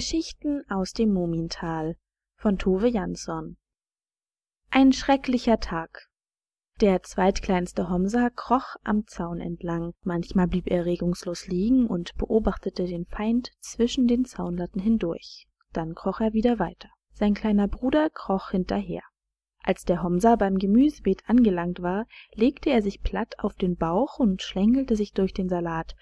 Geschichten aus dem Mumintal von Tove Jansson. Ein schrecklicher Tag. Der zweitkleinste Homsa kroch am Zaun entlang. Manchmal blieb er regungslos liegen und beobachtete den Feind zwischen den Zaunlatten hindurch. Dann kroch er wieder weiter. Sein kleiner Bruder kroch hinterher. Als der Homsa beim Gemüsebeet angelangt war, legte er sich platt auf den Bauch und schlängelte sich durch den Salat,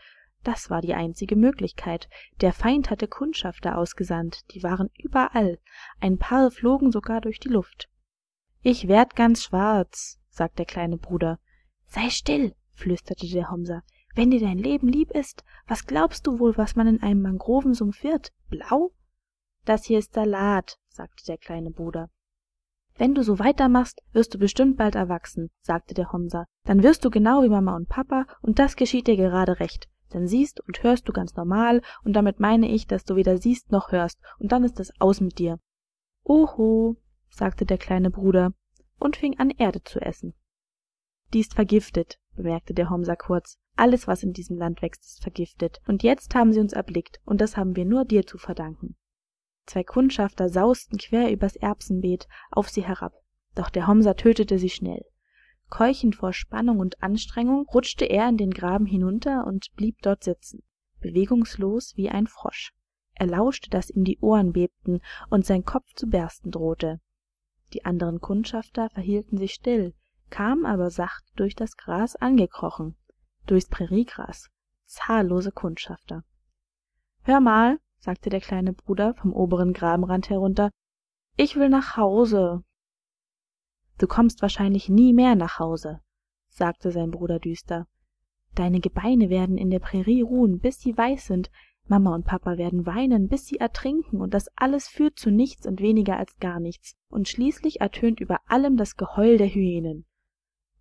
das war die einzige möglichkeit der feind hatte kundschafter ausgesandt die waren überall ein paar flogen sogar durch die luft ich werd ganz schwarz sagt der kleine bruder sei still flüsterte der homser wenn dir dein leben lieb ist was glaubst du wohl was man in einem mangrovensumpf wird blau das hier ist salat sagte der kleine bruder wenn du so weitermachst wirst du bestimmt bald erwachsen sagte der homser dann wirst du genau wie mama und papa und das geschieht dir gerade recht dann siehst und hörst du ganz normal, und damit meine ich, dass du weder siehst noch hörst, und dann ist es aus mit dir. Oho, sagte der kleine Bruder und fing an, Erde zu essen. Die ist vergiftet, bemerkte der Homser kurz. Alles, was in diesem Land wächst, ist vergiftet, und jetzt haben sie uns erblickt, und das haben wir nur dir zu verdanken. Zwei Kundschafter sausten quer übers Erbsenbeet auf sie herab, doch der Homser tötete sie schnell. Keuchend vor Spannung und Anstrengung rutschte er in den Graben hinunter und blieb dort sitzen, bewegungslos wie ein Frosch. Er lauschte, daß ihm die Ohren bebten und sein Kopf zu bersten drohte. Die anderen Kundschafter verhielten sich still, kamen aber sacht durch das Gras angekrochen, durchs Präriegras, zahllose Kundschafter. Hör mal, sagte der kleine Bruder vom oberen Grabenrand herunter, ich will nach Hause, du kommst wahrscheinlich nie mehr nach hause sagte sein bruder düster deine gebeine werden in der Prärie ruhen bis sie weiß sind mama und papa werden weinen bis sie ertrinken und das alles führt zu nichts und weniger als gar nichts und schließlich ertönt über allem das geheul der hyänen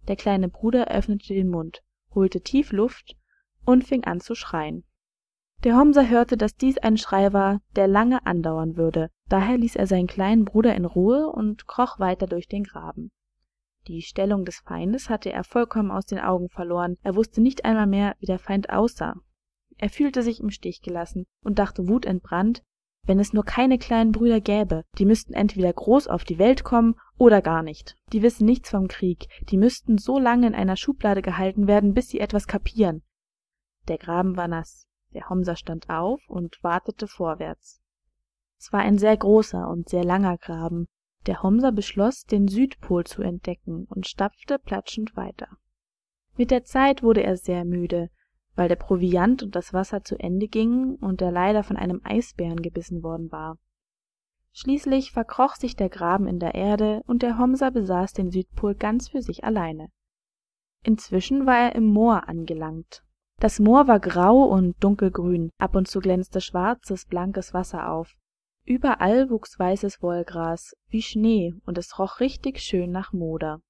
der kleine bruder öffnete den mund holte tief luft und fing an zu schreien der homser hörte daß dies ein schrei war der lange andauern würde Daher ließ er seinen kleinen Bruder in Ruhe und kroch weiter durch den Graben. Die Stellung des Feindes hatte er vollkommen aus den Augen verloren, er wusste nicht einmal mehr, wie der Feind aussah. Er fühlte sich im Stich gelassen und dachte wutentbrannt, wenn es nur keine kleinen Brüder gäbe, die müssten entweder groß auf die Welt kommen oder gar nicht. Die wissen nichts vom Krieg, die müssten so lange in einer Schublade gehalten werden, bis sie etwas kapieren. Der Graben war nass. Der Homser stand auf und wartete vorwärts es war ein sehr großer und sehr langer graben der homser beschloß den südpol zu entdecken und stapfte platschend weiter mit der zeit wurde er sehr müde weil der proviant und das wasser zu ende gingen und er leider von einem eisbären gebissen worden war schließlich verkroch sich der graben in der erde und der homser besaß den südpol ganz für sich alleine. inzwischen war er im moor angelangt das moor war grau und dunkelgrün ab und zu glänzte schwarzes blankes wasser auf überall wuchs weißes wollgras wie schnee und es roch richtig schön nach moder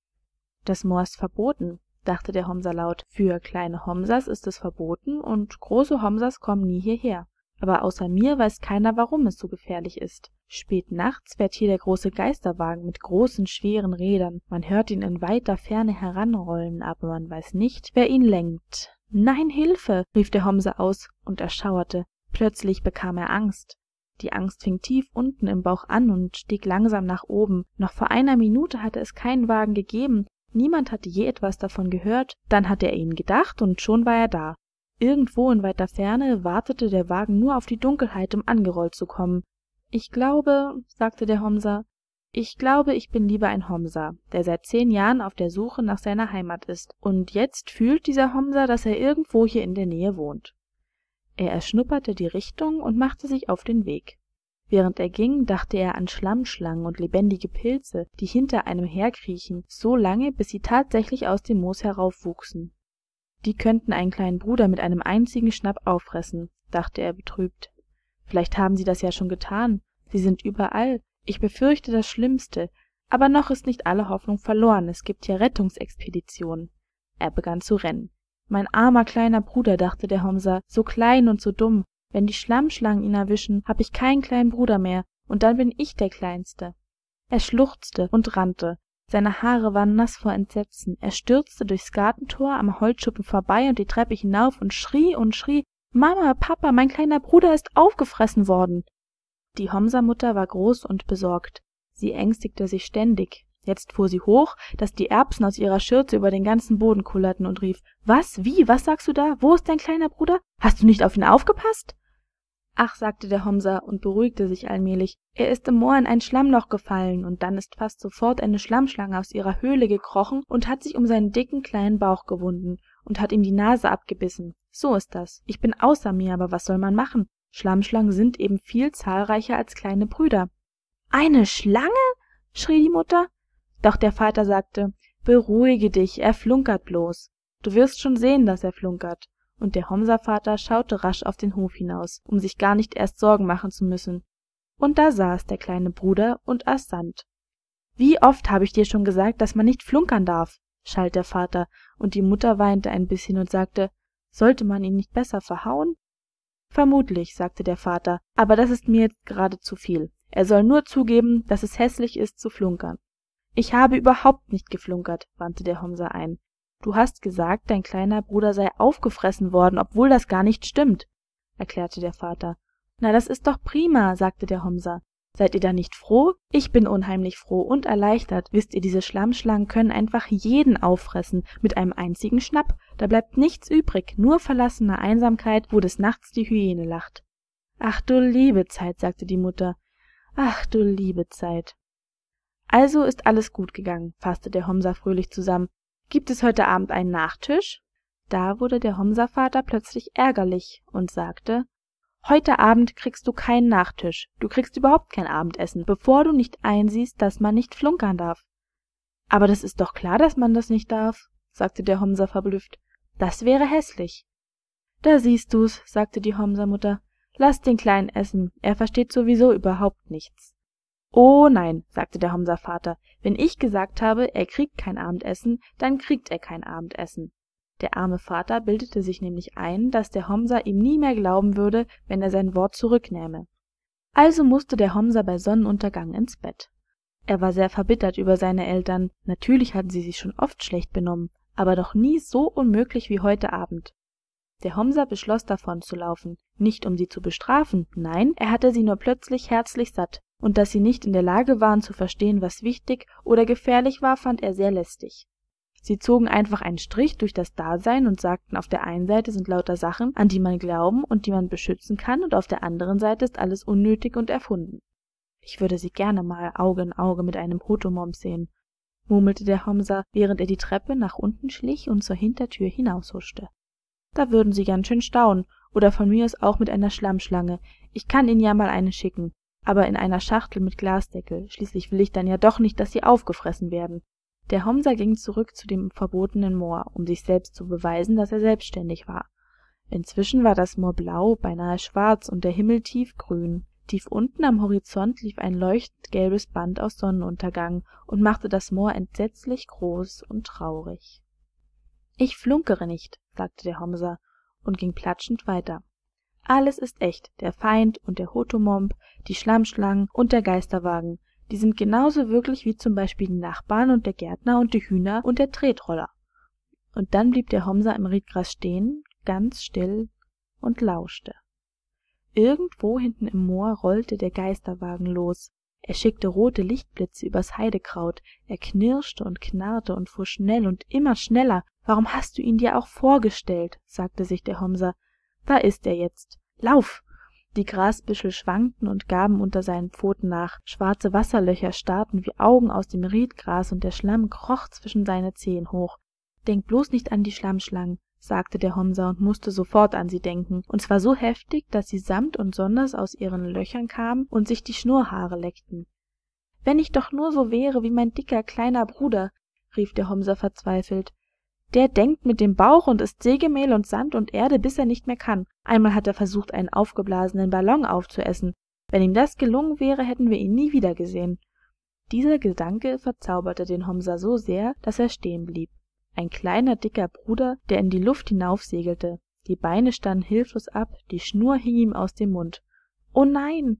das moor ist verboten dachte der homser laut für kleine Homsas ist es verboten und große Homsas kommen nie hierher aber außer mir weiß keiner warum es so gefährlich ist spät nachts fährt hier der große geisterwagen mit großen schweren rädern man hört ihn in weiter ferne heranrollen aber man weiß nicht wer ihn lenkt nein hilfe rief der homser aus und erschauerte plötzlich bekam er angst die Angst fing tief unten im Bauch an und stieg langsam nach oben. Noch vor einer Minute hatte es keinen Wagen gegeben, niemand hatte je etwas davon gehört, dann hatte er ihn gedacht, und schon war er da. Irgendwo in weiter Ferne wartete der Wagen nur auf die Dunkelheit, um angerollt zu kommen. Ich glaube, sagte der Homser, ich glaube, ich bin lieber ein Homser, der seit zehn Jahren auf der Suche nach seiner Heimat ist, und jetzt fühlt dieser Homser, dass er irgendwo hier in der Nähe wohnt er erschnupperte die richtung und machte sich auf den weg während er ging dachte er an schlammschlangen und lebendige pilze die hinter einem herkriechen so lange bis sie tatsächlich aus dem moos heraufwuchsen die könnten einen kleinen bruder mit einem einzigen schnapp auffressen dachte er betrübt vielleicht haben sie das ja schon getan sie sind überall ich befürchte das schlimmste aber noch ist nicht alle hoffnung verloren es gibt ja rettungsexpeditionen er begann zu rennen mein armer kleiner bruder dachte der homser so klein und so dumm wenn die schlammschlangen ihn erwischen hab ich keinen kleinen bruder mehr und dann bin ich der kleinste er schluchzte und rannte seine haare waren naß vor entsetzen er stürzte durchs gartentor am holzschuppen vorbei und die treppe hinauf und schrie und schrie mama papa mein kleiner bruder ist aufgefressen worden die homsermutter war groß und besorgt sie ängstigte sich ständig jetzt fuhr sie hoch daß die erbsen aus ihrer schürze über den ganzen boden kullerten und rief was wie was sagst du da wo ist dein kleiner bruder hast du nicht auf ihn aufgepaßt ach sagte der homser und beruhigte sich allmählich er ist im moor in ein schlammloch gefallen und dann ist fast sofort eine schlammschlange aus ihrer höhle gekrochen und hat sich um seinen dicken kleinen bauch gewunden und hat ihm die nase abgebissen so ist das ich bin außer mir aber was soll man machen schlammschlangen sind eben viel zahlreicher als kleine brüder eine schlange schrie die mutter doch der Vater sagte, beruhige dich, er flunkert bloß. Du wirst schon sehen, dass er flunkert. Und der Homservater schaute rasch auf den Hof hinaus, um sich gar nicht erst Sorgen machen zu müssen. Und da saß der kleine Bruder und aß Sand. Wie oft habe ich dir schon gesagt, dass man nicht flunkern darf, schalt der Vater, und die Mutter weinte ein bisschen und sagte, sollte man ihn nicht besser verhauen? Vermutlich, sagte der Vater, aber das ist mir jetzt gerade zu viel. Er soll nur zugeben, dass es hässlich ist zu flunkern ich habe überhaupt nicht geflunkert wandte der homser ein du hast gesagt dein kleiner bruder sei aufgefressen worden obwohl das gar nicht stimmt erklärte der vater na das ist doch prima sagte der homser seid ihr da nicht froh ich bin unheimlich froh und erleichtert wißt ihr diese schlammschlangen können einfach jeden auffressen mit einem einzigen schnapp da bleibt nichts übrig nur verlassene einsamkeit wo des nachts die hyäne lacht ach du liebe zeit sagte die mutter ach du liebe zeit also ist alles gut gegangen, fasste der Homser fröhlich zusammen. Gibt es heute Abend einen Nachtisch? Da wurde der Homservater plötzlich ärgerlich und sagte Heute Abend kriegst du keinen Nachtisch, du kriegst überhaupt kein Abendessen, bevor du nicht einsiehst, dass man nicht flunkern darf. Aber das ist doch klar, dass man das nicht darf, sagte der Homser verblüfft. Das wäre hässlich. Da siehst du's, sagte die Homsermutter. Lass den Kleinen essen, er versteht sowieso überhaupt nichts. Oh nein, sagte der Homservater, wenn ich gesagt habe, er kriegt kein Abendessen, dann kriegt er kein Abendessen. Der arme Vater bildete sich nämlich ein, dass der Homser ihm nie mehr glauben würde, wenn er sein Wort zurücknähme. Also mußte der Homser bei Sonnenuntergang ins Bett. Er war sehr verbittert über seine Eltern, natürlich hatten sie sich schon oft schlecht benommen, aber doch nie so unmöglich wie heute Abend. Der Homser beschloss davonzulaufen, nicht um sie zu bestrafen, nein, er hatte sie nur plötzlich herzlich satt, und dass sie nicht in der Lage waren zu verstehen, was wichtig oder gefährlich war, fand er sehr lästig. Sie zogen einfach einen Strich durch das Dasein und sagten, auf der einen Seite sind lauter Sachen, an die man glauben und die man beschützen kann, und auf der anderen Seite ist alles unnötig und erfunden. Ich würde sie gerne mal Auge in Auge mit einem Hotomom sehen, murmelte der Homser, während er die Treppe nach unten schlich und zur Hintertür hinaushuschte. Da würden sie ganz schön staunen, oder von mir aus auch mit einer Schlammschlange. Ich kann ihnen ja mal eine schicken aber in einer Schachtel mit Glasdeckel, schließlich will ich dann ja doch nicht, dass sie aufgefressen werden. Der Homser ging zurück zu dem verbotenen Moor, um sich selbst zu beweisen, dass er selbstständig war. Inzwischen war das Moor blau, beinahe schwarz und der Himmel tiefgrün. Tief unten am Horizont lief ein leuchtend gelbes Band aus Sonnenuntergang und machte das Moor entsetzlich groß und traurig. Ich flunkere nicht, sagte der Homser und ging platschend weiter alles ist echt, der Feind und der Hotomomb, die Schlammschlangen und der Geisterwagen, die sind genauso wirklich wie zum Beispiel die Nachbarn und der Gärtner und die Hühner und der Tretroller. Und dann blieb der Homser im Riedgras stehen, ganz still und lauschte. Irgendwo hinten im Moor rollte der Geisterwagen los. Er schickte rote Lichtblitze übers Heidekraut, er knirschte und knarrte und fuhr schnell und immer schneller. Warum hast du ihn dir auch vorgestellt? sagte sich der Homser, da ist er jetzt lauf die grasbüschel schwankten und gaben unter seinen pfoten nach schwarze wasserlöcher starrten wie augen aus dem riedgras und der schlamm kroch zwischen seine zehen hoch denk bloß nicht an die schlammschlangen sagte der homser und mußte sofort an sie denken und zwar so heftig daß sie samt und sonders aus ihren löchern kamen und sich die schnurrhaare leckten wenn ich doch nur so wäre wie mein dicker kleiner bruder rief der homser verzweifelt der denkt mit dem Bauch und isst Sägemehl und Sand und Erde, bis er nicht mehr kann. Einmal hat er versucht, einen aufgeblasenen Ballon aufzuessen. Wenn ihm das gelungen wäre, hätten wir ihn nie wieder gesehen. Dieser Gedanke verzauberte den Homser so sehr, dass er stehen blieb. Ein kleiner, dicker Bruder, der in die Luft hinaufsegelte. Die Beine standen hilflos ab, die Schnur hing ihm aus dem Mund. Oh nein!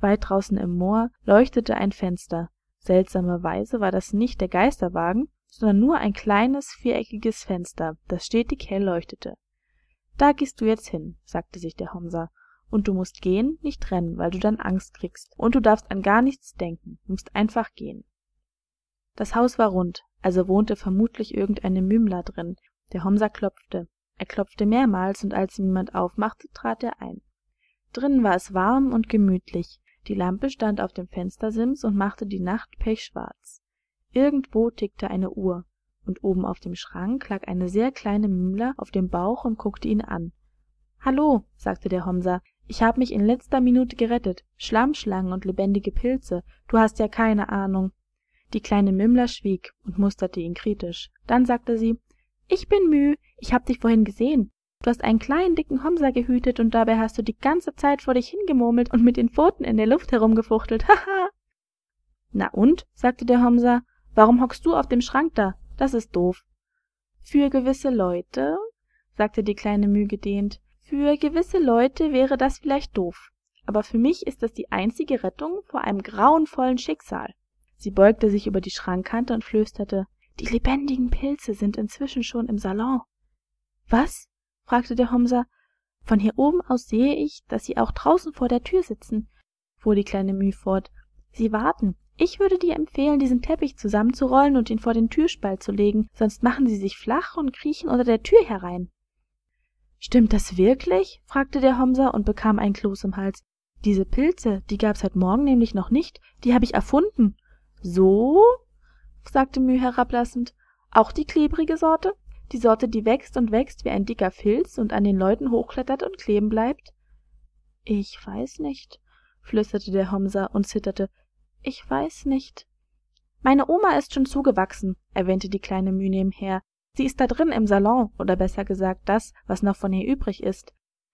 Weit draußen im Moor leuchtete ein Fenster. Seltsamerweise war das nicht der Geisterwagen, sondern nur ein kleines viereckiges Fenster, das stetig hell leuchtete. Da gehst du jetzt hin, sagte sich der Homser, und du musst gehen, nicht rennen, weil du dann Angst kriegst, und du darfst an gar nichts denken, musst einfach gehen. Das Haus war rund, also wohnte vermutlich irgendeine Mümler drin. Der Homser klopfte. Er klopfte mehrmals, und als ihm niemand aufmachte, trat er ein. Drinnen war es warm und gemütlich. Die Lampe stand auf dem Fenstersims und machte die Nacht pechschwarz irgendwo tickte eine uhr und oben auf dem schrank lag eine sehr kleine mühle auf dem bauch und guckte ihn an hallo sagte der Homsa, ich habe mich in letzter minute gerettet schlammschlangen und lebendige pilze du hast ja keine ahnung die kleine mümmler schwieg und musterte ihn kritisch dann sagte sie ich bin Müh, ich hab dich vorhin gesehen du hast einen kleinen dicken Homsa gehütet und dabei hast du die ganze zeit vor dich hingemurmelt und mit den pfoten in der luft herumgefuchtelt haha na und sagte der Homsa. Warum hockst du auf dem Schrank da? Das ist doof. Für gewisse Leute, sagte die kleine Müh gedehnt, für gewisse Leute wäre das vielleicht doof, aber für mich ist das die einzige Rettung vor einem grauenvollen Schicksal. Sie beugte sich über die Schrankkante und flüsterte, die lebendigen Pilze sind inzwischen schon im Salon. Was? fragte der Homser. Von hier oben aus sehe ich, dass sie auch draußen vor der Tür sitzen, fuhr die kleine Müh fort. Sie warten, ich würde dir empfehlen, diesen Teppich zusammenzurollen und ihn vor den Türspalt zu legen, sonst machen sie sich flach und kriechen unter der Tür herein. Stimmt das wirklich? fragte der Homser und bekam ein Kloß im Hals. Diese Pilze, die gab's heut Morgen nämlich noch nicht, die habe ich erfunden. So? sagte Mühe herablassend. Auch die klebrige Sorte? Die Sorte, die wächst und wächst wie ein dicker Filz und an den Leuten hochklettert und kleben bleibt? Ich weiß nicht, flüsterte der Homser und zitterte. Ich weiß nicht. Meine Oma ist schon zugewachsen, erwähnte die kleine Müh nebenher. Sie ist da drin im Salon, oder besser gesagt das, was noch von ihr übrig ist.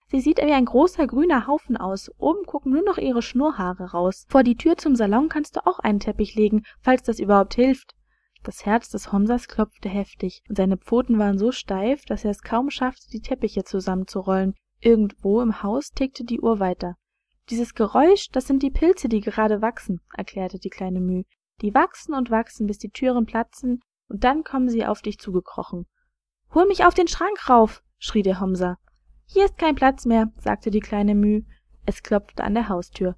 Sie sieht wie ein großer grüner Haufen aus. Oben gucken nur noch ihre Schnurrhaare raus. Vor die Tür zum Salon kannst du auch einen Teppich legen, falls das überhaupt hilft. Das Herz des Homsers klopfte heftig, und seine Pfoten waren so steif, dass er es kaum schaffte, die Teppiche zusammenzurollen. Irgendwo im Haus tickte die Uhr weiter. Dieses Geräusch, das sind die Pilze, die gerade wachsen, erklärte die kleine Müh. Die wachsen und wachsen, bis die Türen platzen, und dann kommen sie auf dich zugekrochen. Hol mich auf den Schrank rauf, schrie der Homser. Hier ist kein Platz mehr, sagte die kleine Müh. Es klopfte an der Haustür.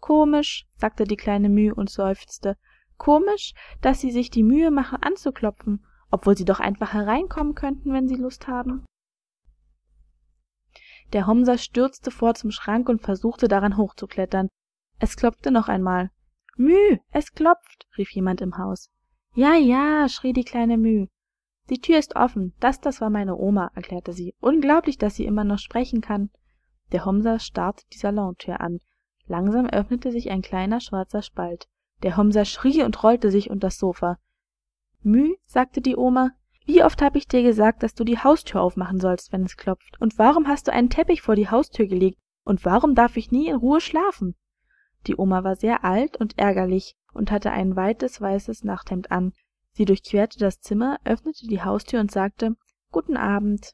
Komisch, sagte die kleine Müh und seufzte. Komisch, dass sie sich die Mühe machen anzuklopfen, obwohl sie doch einfach hereinkommen könnten, wenn sie Lust haben der Homsa stürzte vor zum Schrank und versuchte daran hochzuklettern. Es klopfte noch einmal. Müh, es klopft, rief jemand im Haus. Ja, ja, schrie die kleine Müh. Die Tür ist offen, das, das war meine Oma, erklärte sie. Unglaublich, dass sie immer noch sprechen kann. Der Homsa starrte die Salontür an. Langsam öffnete sich ein kleiner schwarzer Spalt. Der Homsa schrie und rollte sich unter das Sofa. Müh, sagte die Oma, wie oft habe ich dir gesagt, dass du die Haustür aufmachen sollst, wenn es klopft? Und warum hast du einen Teppich vor die Haustür gelegt? Und warum darf ich nie in Ruhe schlafen? Die Oma war sehr alt und ärgerlich und hatte ein weites weißes Nachthemd an. Sie durchquerte das Zimmer, öffnete die Haustür und sagte Guten Abend.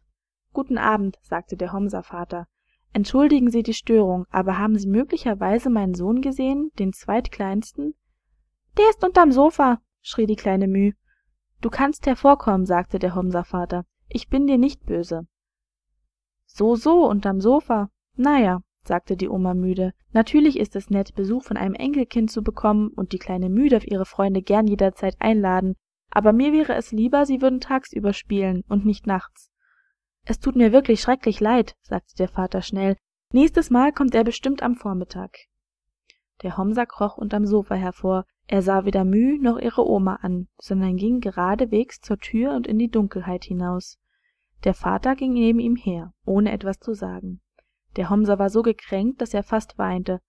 Guten Abend, sagte der Homsa-Vater. Entschuldigen Sie die Störung, aber haben Sie möglicherweise meinen Sohn gesehen, den zweitkleinsten? Der ist unterm Sofa, schrie die kleine Müh. Du kannst hervorkommen, sagte der Homservater, ich bin dir nicht böse. So, so, unterm Sofa. Na ja, sagte die Oma müde. Natürlich ist es nett, Besuch von einem Enkelkind zu bekommen und die kleine Müh darf ihre Freunde gern jederzeit einladen, aber mir wäre es lieber, sie würden tagsüber spielen und nicht nachts. Es tut mir wirklich schrecklich leid, sagte der Vater schnell. Nächstes Mal kommt er bestimmt am Vormittag. Der Homsa kroch unterm Sofa hervor, er sah weder müh noch ihre oma an sondern ging geradewegs zur tür und in die dunkelheit hinaus der vater ging neben ihm her ohne etwas zu sagen der homser war so gekränkt daß er fast weinte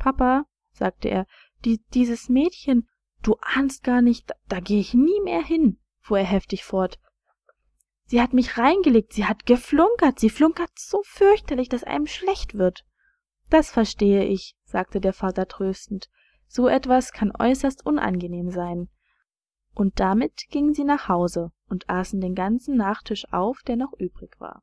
papa sagte er dieses mädchen du ahnst gar nicht da gehe ich nie mehr hin fuhr er heftig fort sie hat mich reingelegt sie hat geflunkert sie flunkert so fürchterlich daß einem schlecht wird das verstehe ich sagte der vater tröstend so etwas kann äußerst unangenehm sein und damit gingen sie nach hause und aßen den ganzen nachtisch auf der noch übrig war